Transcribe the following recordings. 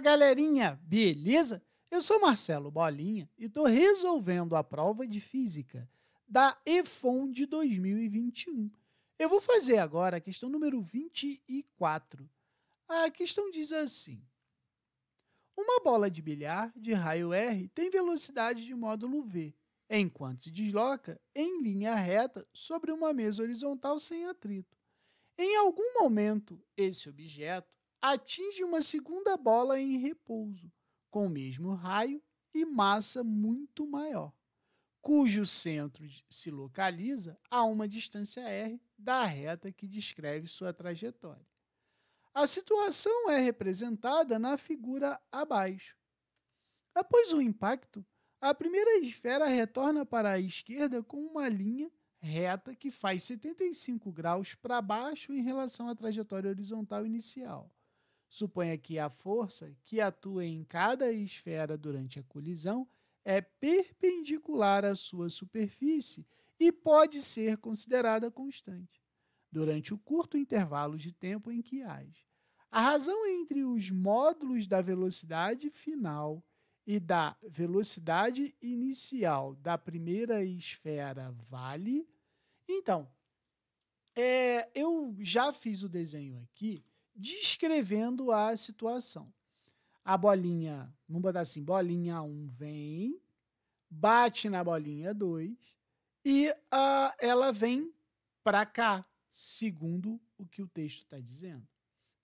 galerinha, beleza? Eu sou Marcelo Bolinha e estou resolvendo a prova de física da EFON de 2021. Eu vou fazer agora a questão número 24. A questão diz assim: Uma bola de bilhar de raio R tem velocidade de módulo v, enquanto se desloca em linha reta sobre uma mesa horizontal sem atrito. Em algum momento, esse objeto atinge uma segunda bola em repouso, com o mesmo raio e massa muito maior, cujo centro se localiza a uma distância r da reta que descreve sua trajetória. A situação é representada na figura abaixo. Após o impacto, a primeira esfera retorna para a esquerda com uma linha reta que faz 75 graus para baixo em relação à trajetória horizontal inicial. Suponha que a força que atua em cada esfera durante a colisão é perpendicular à sua superfície e pode ser considerada constante durante o curto intervalo de tempo em que age. A razão entre os módulos da velocidade final e da velocidade inicial da primeira esfera vale. Então, é, eu já fiz o desenho aqui descrevendo a situação. A bolinha, vamos botar assim, bolinha 1 um vem, bate na bolinha 2 e uh, ela vem para cá, segundo o que o texto está dizendo.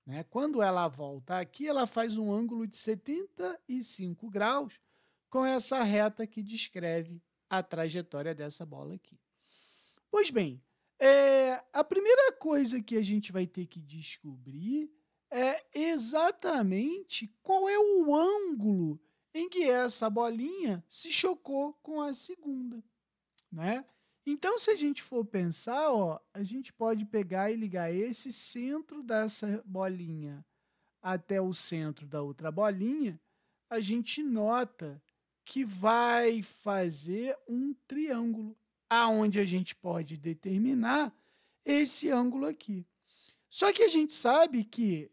Né? Quando ela volta aqui, ela faz um ângulo de 75 graus com essa reta que descreve a trajetória dessa bola aqui. Pois bem, é, a primeira coisa que a gente vai ter que descobrir é exatamente qual é o ângulo em que essa bolinha se chocou com a segunda, né? Então, se a gente for pensar, ó, a gente pode pegar e ligar esse centro dessa bolinha até o centro da outra bolinha, a gente nota que vai fazer um triângulo aonde a gente pode determinar esse ângulo aqui. Só que a gente sabe que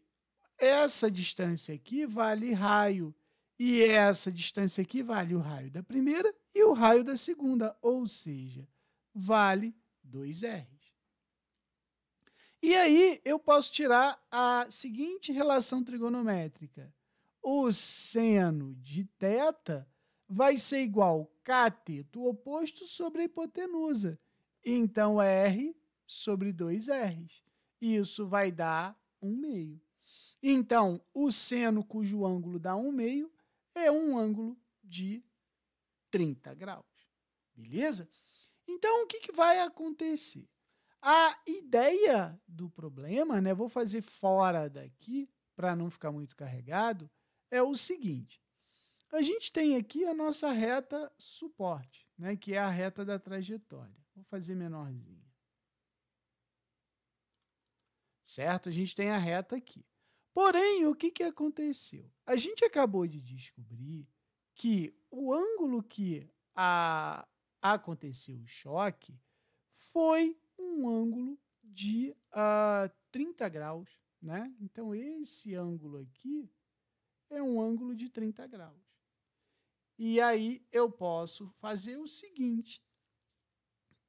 essa distância aqui vale raio e essa distância aqui vale o raio da primeira e o raio da segunda, ou seja, vale 2r. E aí eu posso tirar a seguinte relação trigonométrica. O seno de θ vai ser igual cateto oposto sobre a hipotenusa. Então, R sobre 2Rs. Isso vai dar 1 meio. Então, o seno cujo ângulo dá 1 meio é um ângulo de 30 graus. Beleza? Então, o que, que vai acontecer? A ideia do problema, né, vou fazer fora daqui para não ficar muito carregado, é o seguinte: a gente tem aqui a nossa reta suporte, né, que é a reta da trajetória. Vou fazer menorzinha. Certo? A gente tem a reta aqui. Porém, o que, que aconteceu? A gente acabou de descobrir que o ângulo que a, aconteceu o choque foi um ângulo de uh, ah, 30 graus. Né? Então, esse ângulo aqui é um ângulo de 30 graus. E aí eu posso fazer o seguinte: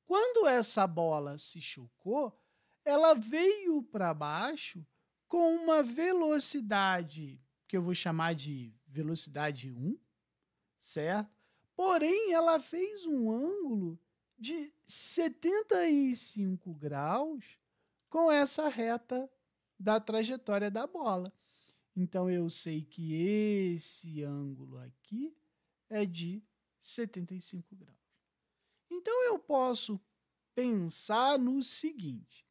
quando essa bola se chocou, ela veio para baixo com uma velocidade que eu vou chamar de velocidade 1, certo? Porém, ela fez um ângulo de 75 graus com essa reta da trajetória da bola. Então eu sei que esse ângulo aqui é de 75 graus. Então eu posso pensar no seguinte: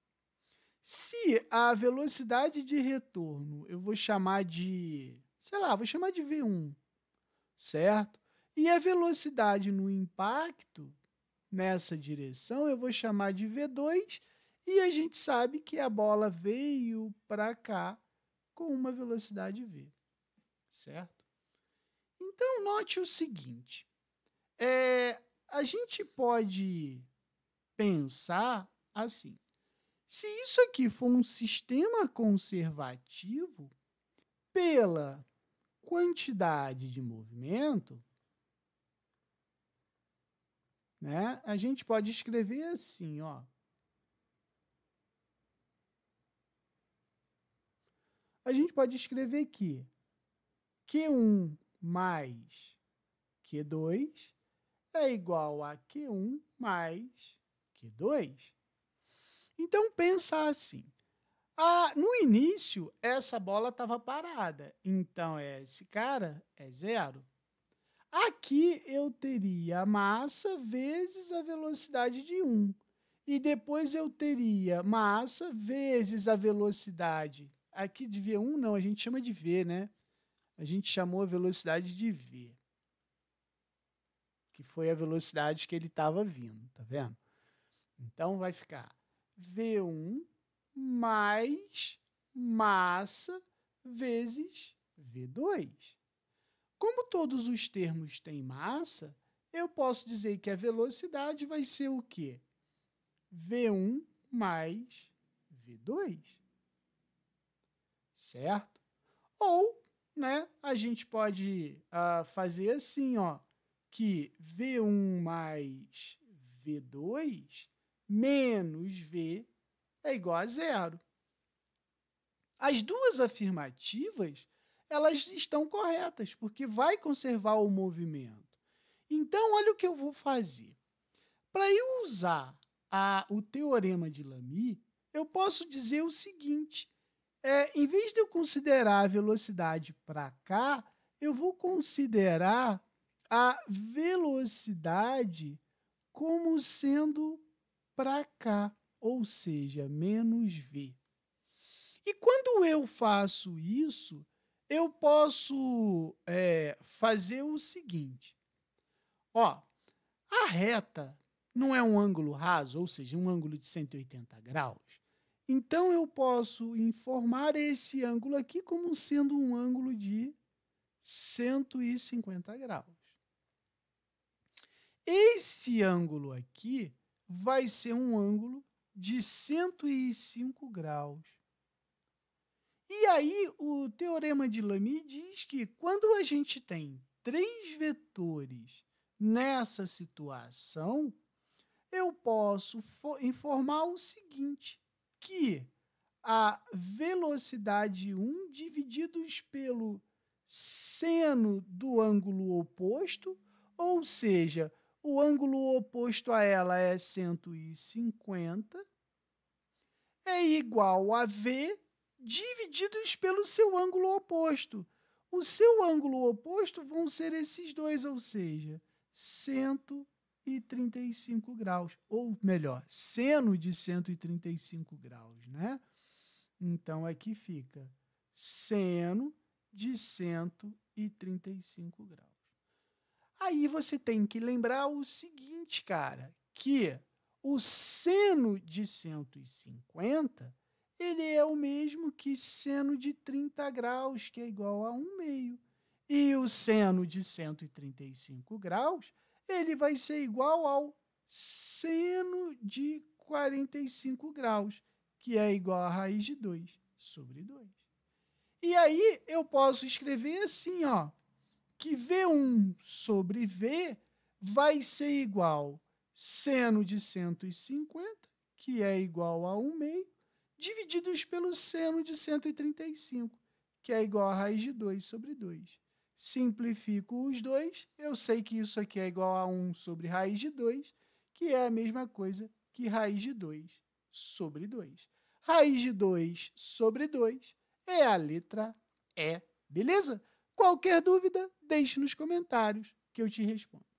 se a velocidade de retorno eu vou chamar de, sei lá, vou chamar de V1, certo? E a velocidade no impacto nessa direção eu vou chamar de V2, e a gente sabe que a bola veio para cá com uma velocidade V, certo? Então, note o seguinte: é, a gente pode pensar assim. Se isso aqui for um sistema conservativo, pela quantidade de movimento, né, a gente pode escrever assim, ó. A gente pode escrever que Q1 mais Q2 é igual a Q1 mais Q2. Então pensa assim. Ah, no início, essa bola estava parada. Então, é esse cara é zero. Aqui eu teria a massa vezes a velocidade de 1. E depois eu teria massa vezes a velocidade. Aqui de V1 não, a gente chama de V, né? a gente chamou a velocidade de V, que foi a velocidade que ele estava vindo, tá vendo? Então vai ficar V1 mais massa vezes V2. Como todos os termos têm massa, eu posso dizer que a velocidade vai ser o quê? V1 mais V2. Certo? Ou né, a gente pode uh, fazer assim, ó, que V1 mais V2 menos V é igual a zero. As duas afirmativas, elas estão corretas, porque vai conservar o movimento. Então, olha o que eu vou fazer. Para eu usar a, o teorema de Lamy, eu posso dizer o seguinte, é, em vez de eu considerar a velocidade para cá, eu vou considerar a velocidade como sendo para cá, ou seja, menos v. E quando eu faço isso, eu posso é, fazer o seguinte. Ó, a reta não é um ângulo raso, ou seja, um ângulo de 180 graus. Então eu posso informar esse ângulo aqui como sendo um ângulo de 150 graus. Esse ângulo aqui vai ser um ângulo de 105 graus. E aí o teorema de Lamy diz que quando a gente tem três vetores nessa situação, eu posso informar o seguinte: que a velocidade 1 divididos pelo seno do ângulo oposto, ou seja, o ângulo oposto a ela é 150, é igual a V divididos pelo seu ângulo oposto. O seu ângulo oposto vão ser esses dois, ou seja, 150 e 35 graus, ou melhor, seno de 135 graus, né? Então aqui fica seno de 135 graus. Aí você tem que lembrar o seguinte, cara, que o seno de 150 ele é o mesmo que seno de 30 graus, que é igual a 1 meio. E o seno de 135 graus ele vai ser igual ao seno de 45 graus, que é igual a raiz de 2 sobre 2. E aí eu posso escrever assim, ó, que V1 sobre V vai ser igual seno de 150, que é igual a 1 meio, divididos pelo seno de 135, que é igual a raiz de 2 sobre 2 simplifico os dois, eu sei que isso aqui é igual a 1 sobre raiz de 2, que é a mesma coisa que raiz de 2 sobre 2. Raiz de 2 sobre 2 é a letra E, beleza? Qualquer dúvida, deixe nos comentários que eu te respondo.